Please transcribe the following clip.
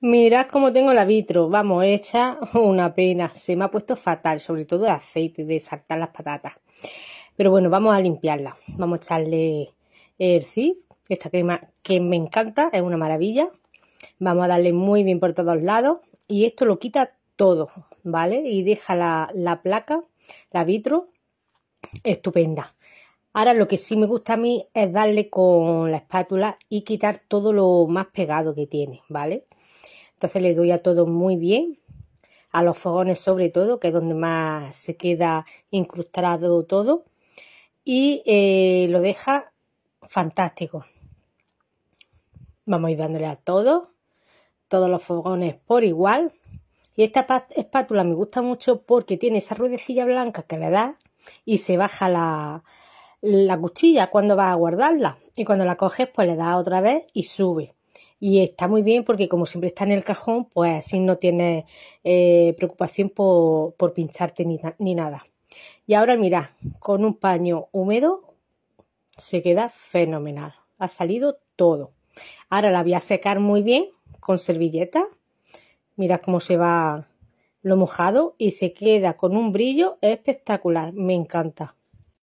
Mirad cómo tengo la vitro, vamos, hecha una pena. Se me ha puesto fatal, sobre todo el aceite de saltar las patatas. Pero bueno, vamos a limpiarla. Vamos a echarle el cid, esta crema que me encanta, es una maravilla. Vamos a darle muy bien por todos lados y esto lo quita todo, ¿vale? Y deja la placa, la vitro, estupenda. Ahora lo que sí me gusta a mí es darle con la espátula y quitar todo lo más pegado que tiene, ¿vale? Entonces le doy a todo muy bien, a los fogones sobre todo, que es donde más se queda incrustado todo. Y eh, lo deja fantástico. Vamos a ir dándole a todo, todos los fogones por igual. Y esta espátula me gusta mucho porque tiene esa ruedecilla blanca que le da y se baja la, la cuchilla cuando vas a guardarla. Y cuando la coges, pues le da otra vez y sube. Y está muy bien porque como siempre está en el cajón, pues así no tienes eh, preocupación por, pincharte ni, ni, nada. Y ahora mira, con un paño húmedo se queda fenomenal. Ha salido todo. Ahora la voy a secar muy bien con servilleta. Mira cómo se va lo mojado y se queda con un brillo espectacular. Me encanta.